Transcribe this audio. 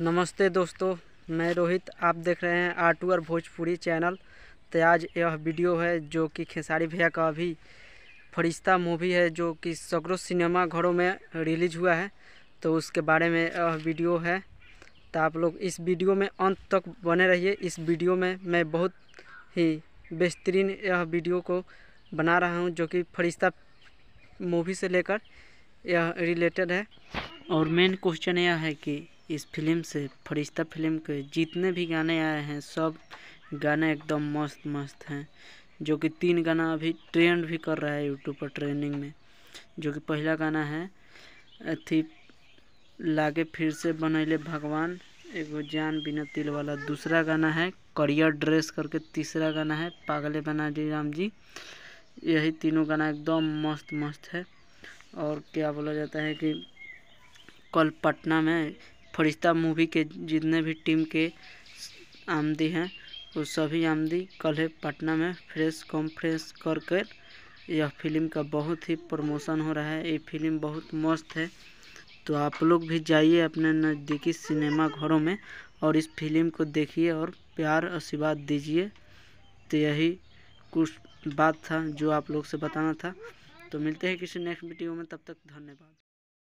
नमस्ते दोस्तों मैं रोहित आप देख रहे हैं आर टू भोजपुरी चैनल तो आज यह वीडियो है जो कि खेसारी भैया का अभी फरिश्ता मूवी है जो कि सगरों सिनेमा घरों में रिलीज हुआ है तो उसके बारे में यह वीडियो है तो आप लोग इस वीडियो में अंत तक बने रहिए इस वीडियो में मैं बहुत ही बेहतरीन यह वीडियो को बना रहा हूँ जो कि फरिश्ता मूवी से लेकर यह रिलेटेड है और मेन क्वेश्चन यह है कि इस फिल्म से फरिश्ता फिल्म के जितने भी गाने आए हैं सब गाने एकदम मस्त मस्त हैं जो कि तीन गाना अभी ट्रेंड भी कर रहा है यूट्यूब पर ट्रेंडिंग में जो कि पहला गाना है अथी लागे फिर से बनैले भगवान एगो जान बिना तिल वाला दूसरा गाना है करियर ड्रेस करके तीसरा गाना है पागले बना जी राम जी यही तीनों गाना एकदम मस्त मस्त है और क्या बोला जाता है कि कल पटना में फरिश्ता मूवी के जितने भी टीम के आमदी हैं वो सभी आमदी कल है पटना में फ्रेश कॉन्फ्रेंस कर कर यह फिल्म का बहुत ही प्रमोशन हो रहा है ये फिल्म बहुत मस्त है तो आप लोग भी जाइए अपने नज़दीकी सिनेमा घरों में और इस फिल्म को देखिए और प्यार आशीर्वाद दीजिए तो यही कुछ बात था जो आप लोग से बताना था तो मिलते हैं किसी नेक्स्ट वीडियो में तब तक धन्यवाद